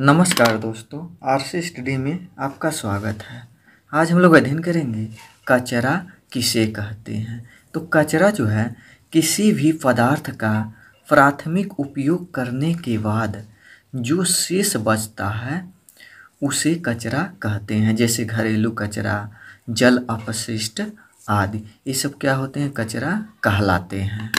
नमस्कार दोस्तों R C study में आपका स्वागत है आज हम लोग अध्ययन करेंगे कचरा किसे कहते हैं तो कचरा जो है किसी भी पदार्थ का प्राथमिक उपयोग करने के बाद जो शेष बचता है उसे कचरा कहते हैं जैसे घरेलू कचरा जल अपशिष्ट आदि ये सब क्या होते हैं कचरा कहलाते हैं